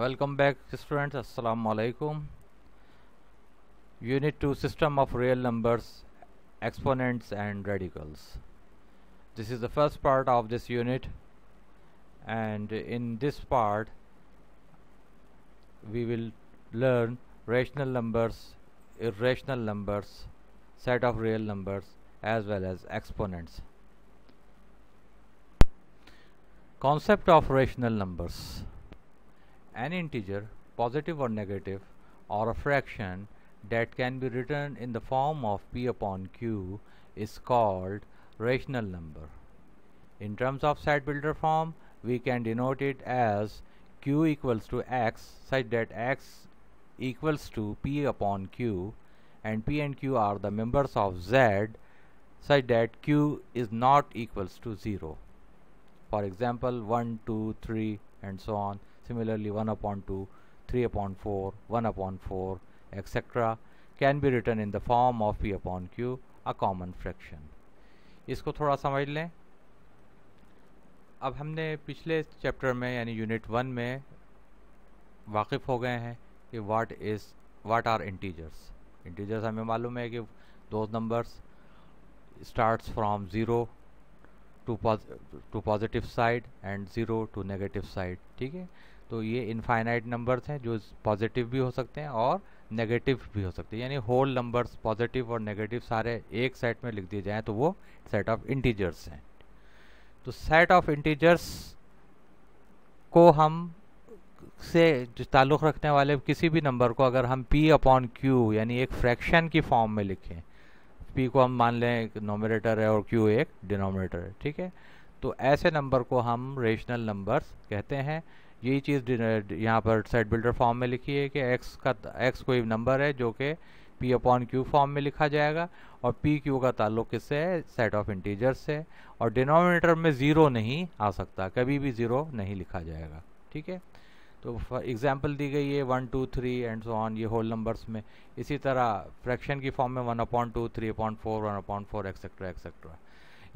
welcome back students assalamu alaikum unit 2 system of real numbers exponents and radicals this is the first part of this unit and in this part we will learn rational numbers irrational numbers set of real numbers as well as exponents concept of rational numbers an integer, positive or negative, or a fraction that can be written in the form of p upon q is called rational number. In terms of set builder form, we can denote it as q equals to x such that x equals to p upon q and p and q are the members of z such that q is not equals to 0. For example, 1, 2, 3 and so on. Similarly, 1 upon 2, 3 upon 4, 1 upon 4, etc. can be written in the form of P upon Q, a common fraction. इसको थोड़ा समझ लें अब हमने पिछले chapter में यानी unit one में वाकिफ़ हो गए हैं कि what is what are integers integers हमें मालूम है कि दो numbers starts from 0 to, pos to positive side and 0 to negative side ठीक है तो ये इनफाइनाइट नंबर्स हैं जो पॉजिटिव भी हो सकते हैं और नेगेटिव भी हो सकते हैं यानी होल नंबर्स पॉजिटिव और नेगेटिव सारे एक सेट में लिख दिए जाएँ तो वो सेट ऑफ इंटीजर्स हैं तो सेट ऑफ इंटीजर्स को हम से जो ताल्लुक़ रखने वाले किसी भी नंबर को अगर हम p अपॉन क्यू यानी एक फ्रैक्शन की फॉर्म में लिखें p को हम मान लें एक नोमिनेटर है और q एक डिनोमिनेटर है ठीक है तो ऐसे नंबर को हम रेशनल नंबर्स कहते हैं यही चीज़ यहाँ पर सेट बिल्डर फॉर्म में लिखी है कि एक्स का एक्स कोई नंबर है जो कि पी अपॉन क्यू फॉर्म में लिखा जाएगा और पी क्यू का ताल्लुक किससे है सेट ऑफ इंटीजर्स से और डिनोमिनेटर में ज़ीरो नहीं आ सकता कभी भी ज़ीरो नहीं लिखा जाएगा ठीक है तो एग्जाम्पल दी गई है one two three and so on ये होल नंबर्स में इसी तरह फ्रैक्शन की फॉर्म में one upon two three upon four one upon four etcetera etcetera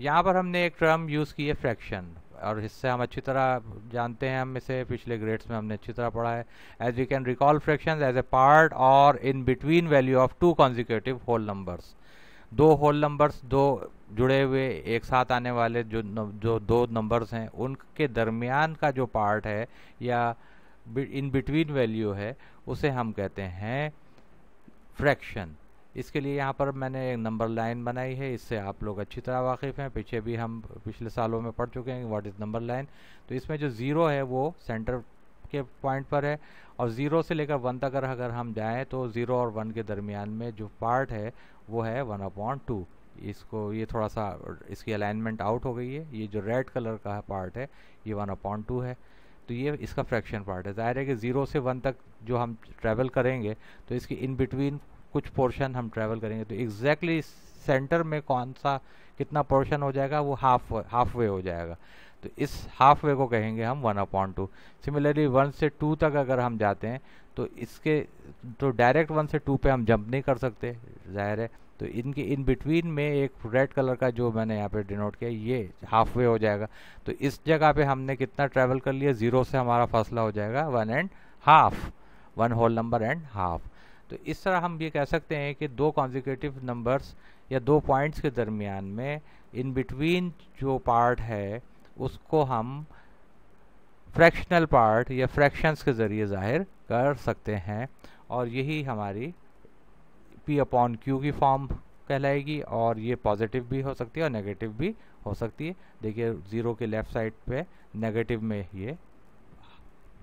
यहाँ पर हमने एक टर्म यूज़ की है फ्रैक्शन और हिस्से हम अच्छी तरह जानते हैं हम इसे पिछले ग्रेड्स में हमने अच्छी तरह पढ़ा है as we can recall fraction as a part और in between value of two consecutive whole numbers दो होल नंबर्स दो जुड़े हुए एक साथ आने वाले जो न, जो दो नंबर्स हैं उनके दरमियान का जो पार्ट है या इन बिटवीन वैल्यू है उसे हम कहते हैं फ्रैक्शन इसके लिए यहाँ पर मैंने एक नंबर लाइन बनाई है इससे आप लोग अच्छी तरह वाकिफ़ हैं पीछे भी हम पिछले सालों में पढ़ चुके हैं व्हाट इज़ नंबर लाइन तो इसमें जो ज़ीरो है वो सेंटर के पॉइंट पर है और ज़ीरो से लेकर वन तक अगर हम जाएँ तो ज़ीरो और वन के दरमियान में जो पार्ट है वो है वन अपॉन टू इसको ये थोड़ा सा इसकी अलाइनमेंट आउट हो गई है ये जो रेड कलर का पार्ट है ये वन अपॉन टू है तो ये इसका फ्रैक्शन पार्ट है ज़ाहिर है कि ज़ीरो से वन तक जो हम ट्रैवल करेंगे तो इसकी इन बिटवीन कुछ पोर्शन हम ट्रैवल करेंगे तो एग्जैक्टली exactly सेंटर में कौन सा कितना पोर्शन हो जाएगा वो हाफ हाफ वे हो जाएगा तो इस हाफ वे को कहेंगे हम one upon two similarly one से टू तक अगर हम जाते हैं तो इसके तो डायरेक्ट वन से टू पे हम जंप नहीं कर सकते जाहिर है तो इनके इन बिटवीन में एक रेड कलर का जो मैंने यहाँ पे डिनोट किया ये हाफ वे हो जाएगा तो इस जगह पे हमने कितना ट्रैवल कर लिया ज़ीरो से हमारा फासला हो जाएगा one and half one whole number and half तो इस तरह हम ये कह सकते हैं कि दो कॉन्जिकेटिव नंबर्स या दो पॉइंट्स के दरमियान में इन बिटवीन जो पार्ट है उसको हम फ्रैक्शनल पार्ट या फ्रैक्शंस के ज़रिए ज़ाहिर कर सकते हैं और यही हमारी पी अपॉन क्यू की फॉर्म कहलाएगी और ये पॉजिटिव भी हो सकती है और नेगेटिव भी हो सकती है देखिए ज़ीरो के लेफ़्ट साइड पे नेगेटिव में ये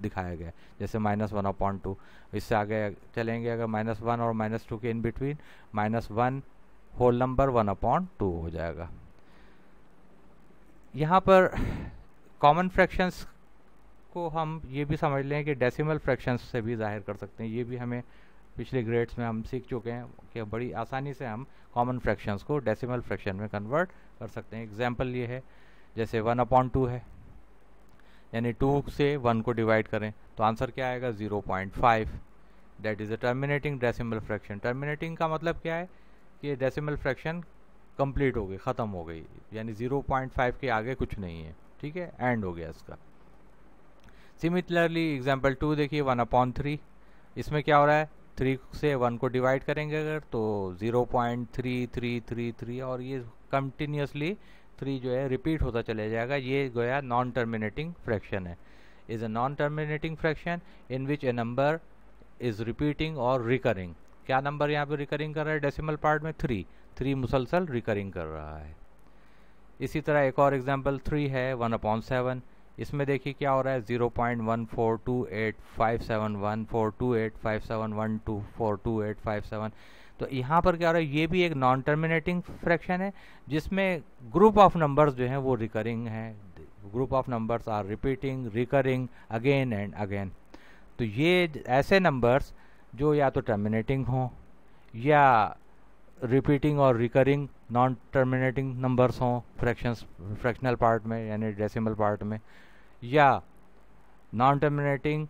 दिखाया गया जैसे माइनस वन अपॉइंट टू इससे आगे चलेंगे अगर माइनस वन और माइनस टू के in between minus one whole number one upon two हो जाएगा यहाँ पर कॉमन फ्रैक्शंस को हम ये भी समझ लें कि डेसिमल फ्रैक्शंस से भी जाहिर कर सकते हैं ये भी हमें पिछले ग्रेड्स में हम सीख चुके हैं कि बड़ी आसानी से हम कॉमन फ्रैक्शंस को डेसिमल फ्रैक्शन में कन्वर्ट कर सकते हैं एग्जाम्पल ये है जैसे वन अपॉन टू है यानी टू से वन को डिवाइड करें तो आंसर क्या आएगा zero point five that is a terminating decimal fraction terminating का मतलब क्या है कि डेसिमल फ्रैक्शन कंप्लीट हो गई ख़त्म हो गई यानी ज़ीरो पॉइंट फाइव के आगे कुछ नहीं है ठीक है एंड हो गया इसका सिमिलरली एग्जाम्पल टू देखिए वन अपॉन थ्री इसमें क्या हो रहा है थ्री से वन को डिवाइड करेंगे अगर तो zero point three three three three और ये कंटिन्यूसली थ्री जो है रिपीट होता चले जाएगा ये गोया नॉन टर्मिनेटिंग फ्रैक्शन है is a non terminating fraction in which a number is repeating और रिकरिंग क्या नंबर यहाँ पे रिकरिंग कर रहा है डेसिमल पार्ट में थ्री थ्री मुसलसल रिकरिंग कर रहा है इसी तरह एक और एग्जाम्पल थ्री है वन अपॉन सेवन इसमें देखिए क्या हो रहा है zero point one four two eight five seven one four two eight five seven one two four two eight five seven तो यहाँ पर क्या हो रहा है ये भी एक नॉन टर्मिनेटिंग फ्रैक्शन है जिसमें ग्रुप ऑफ नंबर्स जो हैं वो रिकरिंग हैं group of numbers are repeating recurring again and again तो ये ऐसे नंबर्स जो या तो टर्मिनेटिंग हों या रिपीटिंग और रिकरिंग नॉन टर्मिनेटिंग नंबर्स हों फ्रैक्शंस फ्रैक्शनल पार्ट में यानी डेसिमल पार्ट में या non terminating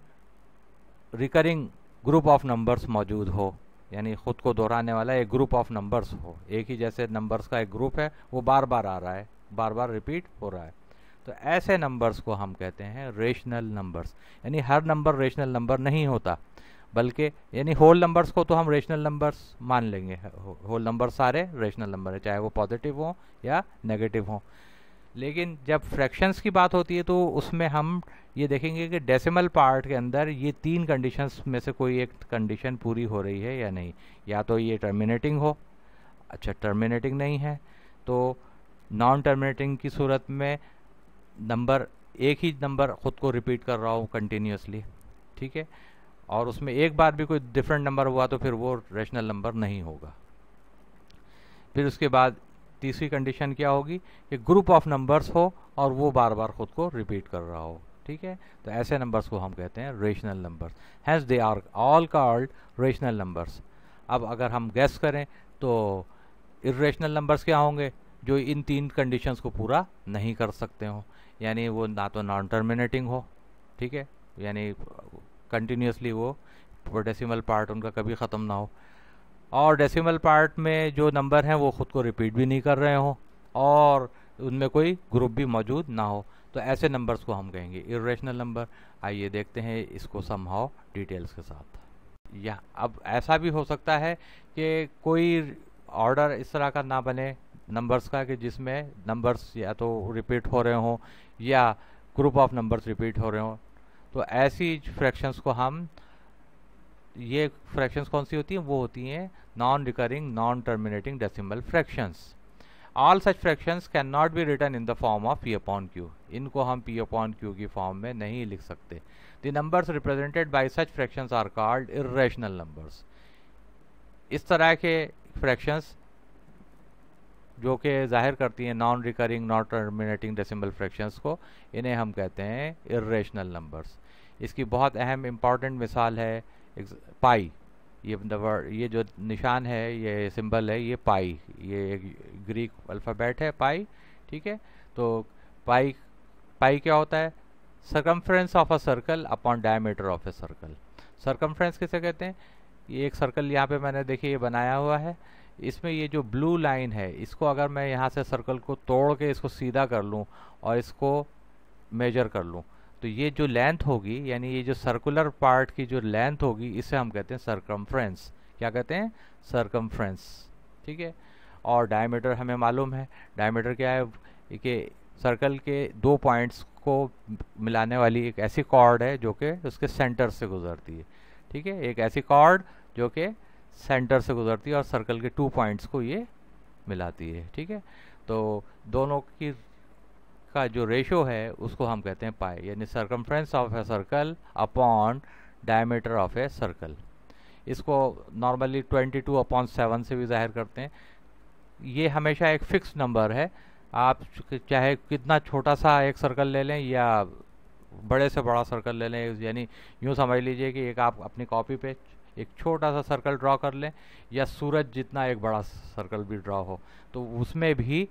recurring group of numbers मौजूद हो यानी ख़ुद को दोहराने वाला एक ग्रुप ऑफ नंबर्स हो एक ही जैसे नंबर्स का एक ग्रुप है वो बार बार आ रहा है बार बार रिपीट हो रहा है तो ऐसे नंबर्स को हम कहते हैं रेशनल नंबर्स यानी हर नंबर रेशनल नंबर नहीं होता बल्कि यानी होल नंबर्स को तो हम रेशनल नंबर्स मान लेंगे होल नंबर सारे रेशनल नंबर है चाहे वो पॉजिटिव हों या नेगेटिव हों लेकिन जब फ्रैक्शंस की बात होती है तो उसमें हम ये देखेंगे कि डेसिमल पार्ट के अंदर ये तीन कंडीशंस में से कोई एक कंडीशन पूरी हो रही है या नहीं या तो ये टर्मिनेटिंग हो अच्छा टर्मिनेटिंग नहीं है तो नॉन टर्मिनेटिंग की सूरत में नंबर एक ही नंबर ख़ुद को रिपीट कर रहा हूँ कंटिन्यूसली ठीक है और उसमें एक बार भी कोई डिफरेंट नंबर हुआ तो फिर वो रेशनल नंबर नहीं होगा फिर उसके बाद तीसरी कंडीशन क्या होगी कि ग्रुप ऑफ नंबर्स हो और वो बार बार खुद को रिपीट कर रहा हो ठीक है तो ऐसे नंबर्स को हम कहते हैं rational numbers hence they are all called rational numbers अब अगर हम गैस करें तो इेशनल नंबर्स क्या होंगे जो इन तीन कंडीशंस को पूरा नहीं कर सकते हो यानी वो ना तो नॉन टर्मिनेटिंग हो ठीक है यानी कंटिन्यूसली वो प्रोडेसिमल पार्ट उनका कभी ख़त्म ना हो और डेसिमल पार्ट में जो नंबर हैं वो ख़ुद को रिपीट भी नहीं कर रहे हों और उनमें कोई ग्रुप भी मौजूद ना हो तो ऐसे नंबर्स को हम कहेंगे इरेशनल नंबर आइए देखते हैं इसको समहाव डिटेल्स के साथ या अब ऐसा भी हो सकता है कि कोई ऑर्डर इस तरह का ना बने नंबर्स का कि जिसमें नंबर्स या तो रिपीट हो रहे हों या ग्रुप ऑफ नंबर्स रिपीट हो रहे हों तो ऐसी फ्रैक्शंस को हम ये फ्रैक्शंस कौन सी होती हैं वो होती हैं non recurring non terminating decimal fractions all such fractions can not be written in the form of p upon q इनको हम पी अपॉन क्यू की फॉर्म में नहीं लिख सकते the numbers represented by such fractions are called irrational numbers इस तरह के फ्रैक्शंस जो कि जाहिर करती हैं non recurring non terminating decimal fractions को इन्हें हम कहते हैं इरेशनल नंबर्स इसकी बहुत अहम इम्पॉर्टेंट मिसाल है पाई ये ये जो निशान है ये सिंबल है ये पाई ये एक ग्रीक अल्फ़ाबेट है पाई ठीक है तो पाई पाई क्या होता है circumference of a circle upon diameter of a circle circumference किसे कहते हैं ये एक सर्कल यहाँ पे मैंने देखिए ये बनाया हुआ है इसमें ये जो ब्लू लाइन है इसको अगर मैं यहाँ से सर्कल को तोड़ के इसको सीधा कर लूँ और इसको मेजर कर लूँ तो ये जो लेंथ होगी यानी ये जो सर्कुलर पार्ट की जो लेंथ होगी इसे हम कहते हैं सरकमफ्रेंस क्या कहते हैं सरकमफ्रेंस ठीक है और डायमीटर हमें मालूम है डायमीटर क्या है कि सर्कल के दो पॉइंट्स को मिलाने वाली एक ऐसी कॉर्ड है जो कि उसके सेंटर से गुजरती है ठीक है एक ऐसी कॉर्ड जो कि सेंटर से गुजरती है और सर्कल के टू पॉइंट्स को ये मिलाती है ठीक है तो दोनों की का जो रेशो है उसको हम कहते हैं पाई यानी circumference of a circle upon diameter of a circle इसको नॉर्मली 22 अपॉन सेवन से भी जाहिर करते हैं ये हमेशा एक फिक्स नंबर है आप चाहे कितना छोटा सा एक सर्कल ले लें या बड़े से बड़ा सर्कल ले लें यानी यूँ समझ लीजिए कि एक आप अपनी कॉपी पे एक छोटा सा सर्कल ड्रा कर लें या सूरज जितना एक बड़ा सर्कल भी ड्रा हो तो उसमें भी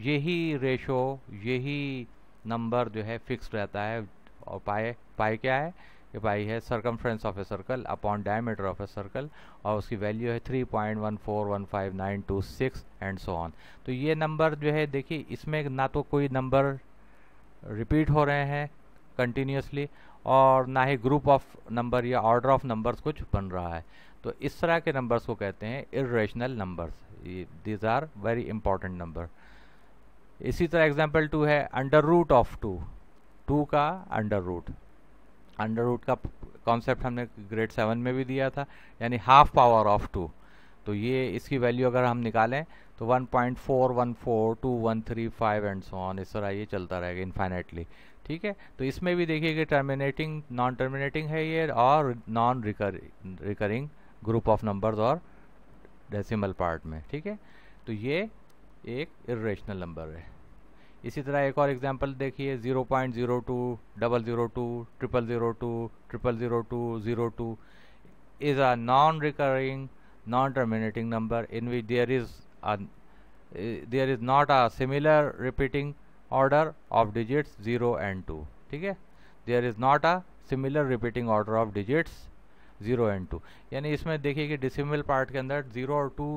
यही रेशो यही नंबर जो है फिक्स रहता है और पाए पाए क्या है ये पाई है फ्रेंस of a circle upon diameter of a circle और उसकी वैल्यू है 3.1415926 एंड सो ऑन तो ये नंबर जो है देखिए इसमें ना तो कोई नंबर रिपीट हो रहे हैं कंटिन्यूसली और ना ही ग्रुप ऑफ नंबर या ऑर्डर ऑफ नंबर्स कुछ बन रहा है तो इस तरह के नंबर्स को कहते हैं irrational numbers these are very important number इसी तरह एग्जाम्पल टू है under root of two two का अंडर रूट अंडर रूट का कॉन्सेप्ट हमने ग्रेड सेवन में भी दिया था यानी हाफ पावर ऑफ टू तो ये इसकी वैल्यू अगर हम निकालें तो three five and so on इस तरह ये चलता रहेगा इन्फाइनेटली ठीक है तो इसमें भी देखिए कि टर्मिनेटिंग नॉन टर्मिनेटिंग है ये और non recur recurring group of numbers और डेसिमल पार्ट में ठीक है तो ये एक इरेशनल नंबर है इसी तरह एक और एग्जाम्पल देखिए zero point zero two double zero two triple zero two triple zero two zero two is a non recurring non terminating number in which there is there is not a similar repeating order of digits zero and two ठीक है there is not a similar repeating order of digits zero and two यानी इसमें देखिए कि decimal part के अंदर zero और two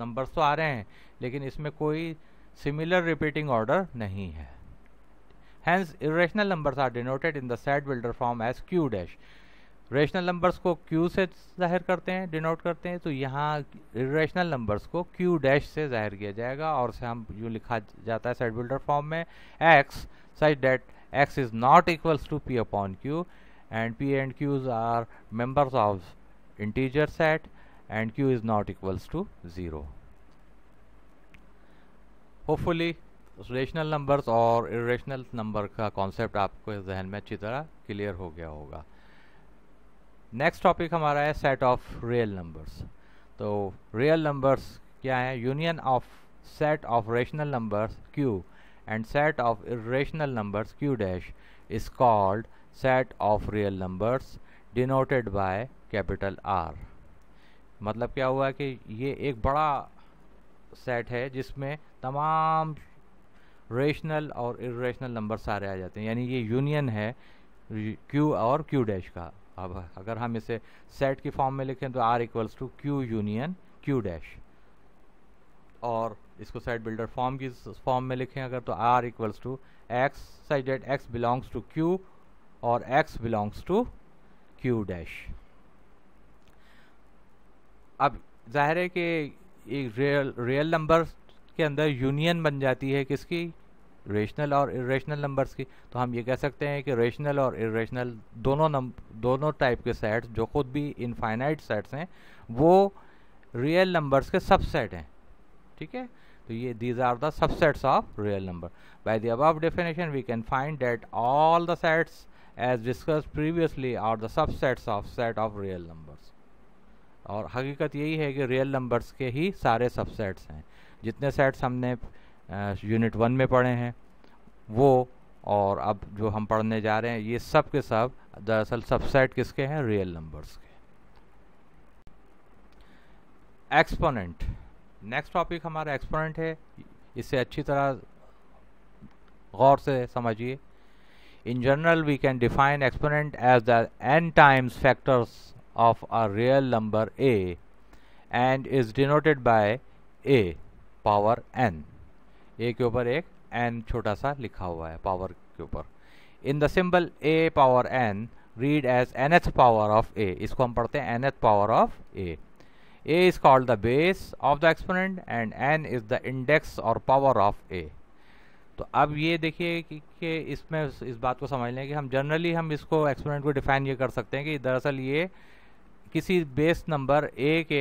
numbers तो आ रहे हैं लेकिन इसमें कोई सिमिलर रिपीटिंग ऑर्डर नहीं है hence irrational numbers are denoted in the set builder form as q dash rational numbers को क्यू से जाहिर करते हैं डिनोट करते हैं तो यहाँ रेशनल नंबर्स को क्यू डैश से जाहिर किया जाएगा और से हम यूँ लिखा जाता है सेट बिल्डर फॉर्म में x such that x is not equals to p upon q and p and q's are members of integer set and q is not equals to zero hopefully rational numbers और irrational number का concept आपको जहन में अच्छी तरह clear हो गया होगा नेक्स्ट टॉपिक हमारा है सेट ऑफ रियल नंबर्स तो रियल नंबर्स क्या है union of set of rational numbers q and set of irrational numbers q dash is called set of real numbers denoted by capital R मतलब क्या हुआ कि ये एक बड़ा सेट है जिसमें तमाम रेशनल और इरेशनल नंबर सारे आ जाते हैं यानी ये यूनियन है क्यू और क्यू डैश का अब अगर हम इसे सेट की फॉर्म में लिखें तो R equals to q union q dash और इसको सेट बिल्डर फॉर्म की फॉर्म में लिखें अगर तो R equals to x such that x belongs to q और x belongs to q dash अब जाहिर है कि एक रियल रियल नंबर के अंदर यूनियन बन जाती है किसकी रेशनल और इरेशनल नंबर्स की तो हम ये कह सकते हैं कि रेशनल और इरेशनल दोनों नम दोनों टाइप के सेट्स जो खुद भी इनफाइनाइट सेट्स हैं वो रियल नंबर्स के सबसेट हैं ठीक है तो ये these are the subsets of real number by the above definition we can find that all the sets as discussed previously are the subsets of set of real numbers और हकीकत यही है कि रियल नंबर्स के ही सारे subsets हैं जितने sets हमने यूनिट वन में पढ़े हैं वो और अब जो हम पढ़ने जा रहे हैं ये सब के सब दरअसल सबसेट किसके हैं रियल नंबर्स के एक्सपोनेंट नेक्स्ट टॉपिक हमारा एक्सपोनेंट है इसे अच्छी तरह गौर से समझिए in general we can define exponent as the n times factors of a real number a and is denoted by a power n a ke upar ek n छोटा sa likha hua hai power ke upar in the symbol a power n read as nth power of a isko hum padhte hain nth power of a a is called the base of the exponent and n is the index or power of a तो अब ये देखिए कि, कि इसमें इस बात को समझ लें कि हम जनरली हम इसको एक्सपोनेंट को डिफाइन ये कर सकते हैं कि दरअसल ये किसी बेस नंबर ए के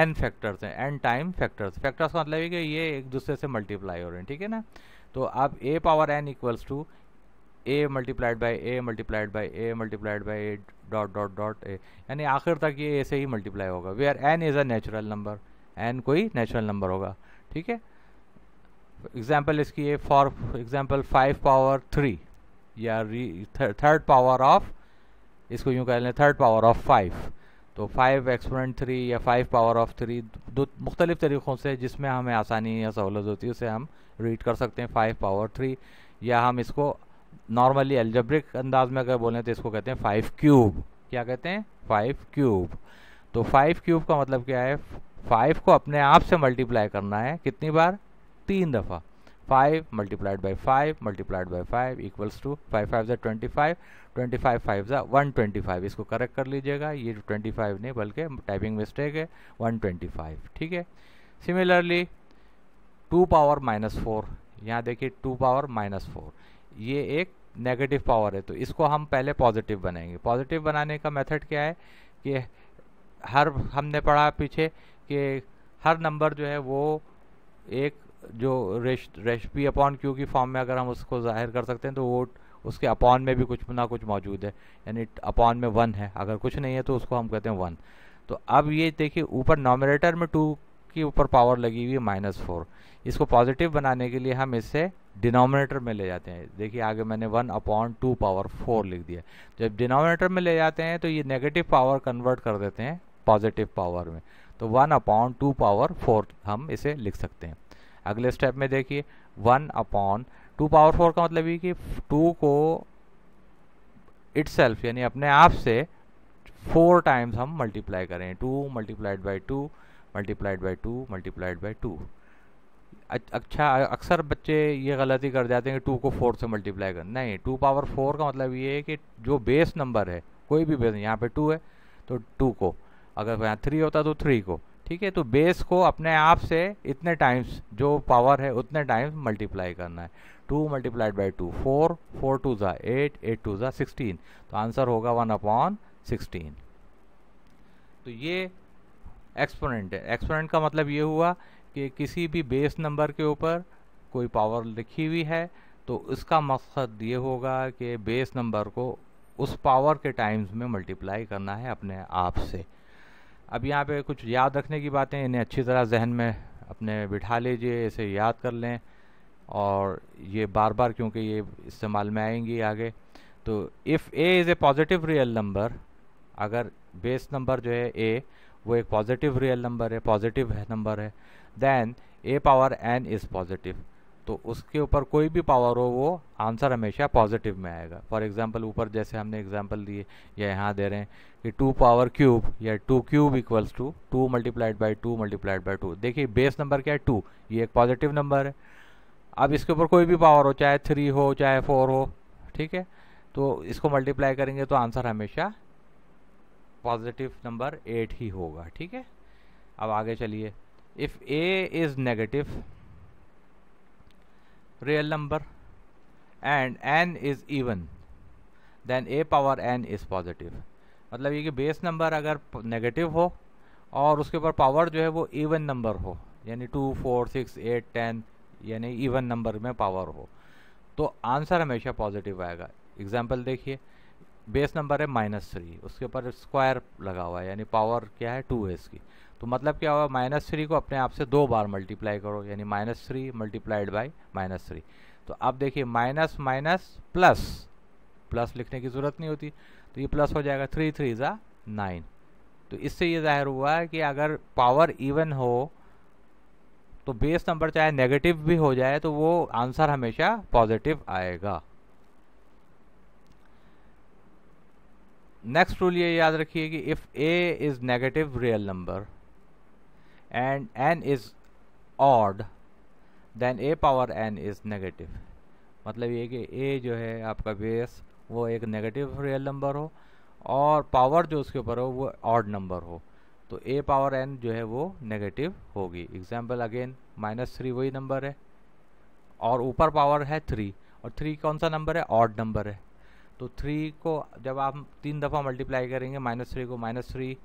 एन फैक्टर्स हैं एन टाइम फैक्टर्स फैक्टर्स का मतलब है कि ये एक दूसरे से मल्टीप्लाई हो रहे हैं ठीक है ना तो अब a power n equals to a multiplied by a multiplied by a multiplied by a dot dot dot a यानी आखिर तक ये ए से ही मल्टीप्लाई होगा or n is a natural number n कोई नेचुरल नंबर होगा ठीक है एग्जाम्पल इसकी for example five power three या थर्ड पावर ऑफ इसको यूँ कह लें थर्ड पावर ऑफ फाइव तो फाइव एक्सपोनेंट थ्री या फाइव पावर ऑफ थ्री दो मुख्तलिफ तरीक़ों से जिसमें हमें आसानी या सहूलत होती है उसे हम रीड कर सकते हैं फाइव पावर थ्री या हम इसको नॉर्मली एल्जब्रिक अंदाज में अगर बोलें तो इसको कहते हैं फाइव क्यूब क्या कहते हैं फाइव क्यूब तो फाइव क्यूब का मतलब क्या है फाइव को अपने आप से मल्टीप्लाई करना है कितनी बार तीन दफ़ा five multiplied by five multiplied by five equals to five five ज़ा twenty five twenty five five ज़ा वन ट्वेंटी फाइव इसको करेक्ट कर लीजिएगा ये ट्वेंटी फाइव नहीं बल्कि टाइपिंग मिस्टेक है वन ट्वेंटी फाइव ठीक है similarly two power minus four यहाँ देखिए टू पावर माइनस फोर ये एक नेगेटिव पावर है तो इसको हम पहले पॉजिटिव बनाएंगे पॉजिटिव बनाने का मेथड क्या है कि हर हमने पढ़ा पीछे कि हर नंबर जो है वो एक जो रेश रेश पी अपॉन क्यू की फॉर्म में अगर हम उसको ज़ाहिर कर सकते हैं तो वो उसके अपॉन में भी कुछ ना कुछ मौजूद है यानी अपॉन में वन है अगर कुछ नहीं है तो उसको हम कहते हैं वन तो अब ये देखिए ऊपर नॉमिनेटर में टू की ऊपर पावर लगी हुई है माइनस फोर इसको पॉजिटिव बनाने के लिए हम इसे डिनोमिनेटर में ले जाते हैं देखिए आगे मैंने one upon two power four लिख दिया जब डिनोमिनेटर में ले जाते हैं तो ये नेगेटिव पावर कन्वर्ट कर देते हैं पॉजिटिव पावर में तो one upon two power four हम इसे लिख सकते हैं अगले स्टेप में देखिए one upon two power four का मतलब ये कि टू को इट्सल्फ यानी अपने आप से फोर टाइम्स हम मल्टीप्लाई करें two multiplied by two multiplied by two multiplied by two अच्छा अक्सर बच्चे ये गलती कर जाते हैं कि टू को फोर से मल्टीप्लाई कर नहीं टू पावर फोर का मतलब ये है कि जो बेस नंबर है कोई भी बेस यहाँ पे टू है तो टू को अगर यहाँ थ्री होता तो थ्री को ठीक है तो बेस को अपने आप से इतने टाइम्स जो पावर है उतने टाइम्स मल्टीप्लाई करना है two multiplied by two four four two ज़ा एट एट टू ज़ा सिक्सटीन तो आंसर होगा वन अपॉन सिक्सटीन तो ये एक्सपोनेंट है एक्सपोनेंट का मतलब ये हुआ कि किसी भी बेस नंबर के ऊपर कोई पावर लिखी हुई है तो इसका मकसद ये होगा कि बेस नंबर को उस पावर के टाइम्स में मल्टीप्लाई करना है अपने आप से अब यहाँ पे कुछ याद रखने की बातें इन्हें अच्छी तरह जहन में अपने बिठा लीजिए इसे याद कर लें और ये बार बार क्योंकि ये इस्तेमाल में आएंगी आगे तो if a is a positive real number अगर बेस नंबर जो है ए वो एक पॉजिटिव रियल नंबर है पॉजिटिव नंबर है then a power n is positive तो उसके ऊपर कोई भी पावर हो वो आंसर हमेशा पॉजिटिव में आएगा फॉर एग्जांपल ऊपर जैसे हमने एग्जांपल दिए या यहाँ दे रहे हैं कि टू पावर क्यूब या two cube equals to two multiplied by two multiplied by two देखिए बेस नंबर क्या है टू ये एक पॉजिटिव नंबर है अब इसके ऊपर कोई भी पावर हो चाहे थ्री हो चाहे फोर हो ठीक है तो इसको मल्टीप्लाई करेंगे तो आंसर हमेशा पॉजिटिव नंबर एट ही होगा ठीक है अब आगे चलिए if a is negative real number and n is even then a power n is positive मतलब ये कि बेस नंबर अगर नेगेटिव हो और उसके ऊपर पावर जो है वो इवन नंबर हो यानी two four six eight ten यानी इवन नंबर में पावर हो तो आंसर हमेशा पॉजिटिव आएगा एग्जाम्पल देखिए बेस नंबर है माइनस थ्री उसके ऊपर स्क्वायर लगा हुआ है यानी पावर क्या है टू है इसकी तो मतलब क्या हुआ माइनस थ्री को अपने आप से दो बार मल्टीप्लाई करो यानी minus three multiplied by minus three तो अब देखिए माइनस माइनस प्लस प्लस लिखने की ज़रूरत नहीं होती तो ये प्लस हो जाएगा थ्री थ्री ज़ा नाइन तो इससे ये जाहिर हुआ है कि अगर पावर इवन हो तो बेस नंबर चाहे नेगेटिव भी हो जाए तो वो आंसर हमेशा पॉजिटिव आएगा नेक्स्ट रूल ये याद रखिए कि if a is negative real number and n is odd then a power n is negative मतलब ये कि a जो है आपका बेस वो एक नेगेटिव रियल नंबर हो और पावर जो उसके ऊपर हो वो ऑड नंबर हो तो a पावर n जो है वो नेगेटिव होगी एग्जाम्पल अगेन माइनस थ्री वही नंबर है और ऊपर पावर है थ्री और थ्री कौन सा नंबर है ऑड नंबर है तो थ्री को जब आप तीन दफ़ा मल्टीप्लाई करेंगे माइनस थ्री को minus three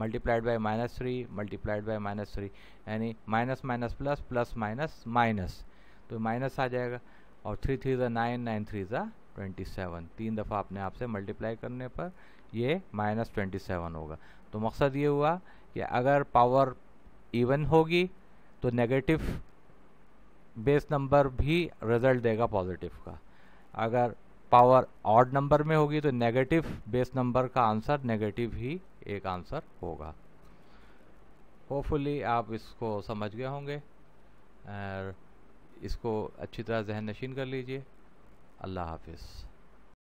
multiplied by minus three multiplied by minus three यानी minus minus plus plus minus minus तो माइनस आ जाएगा और थ्री थ्री ज़ा नाइन नाइन थ्री ज़ा ट्वेंटी सेवन तीन दफ़ा अपने आप से मल्टीप्लाई करने पर ये माइनस ट्वेंटी सेवन होगा तो मकसद ये हुआ कि अगर पावर इवन होगी तो नेगेटिव बेस नंबर भी रिजल्ट देगा पॉजिटिव का अगर पावर ऑड नंबर में होगी तो नेगेटिव बेस नंबर का आंसर नेगेटिव ही एक आंसर होगा होपफुली आप इसको समझ गए होंगे और इसको अच्छी तरह जहन नशीन कर लीजिए अल्लाह हाफिज़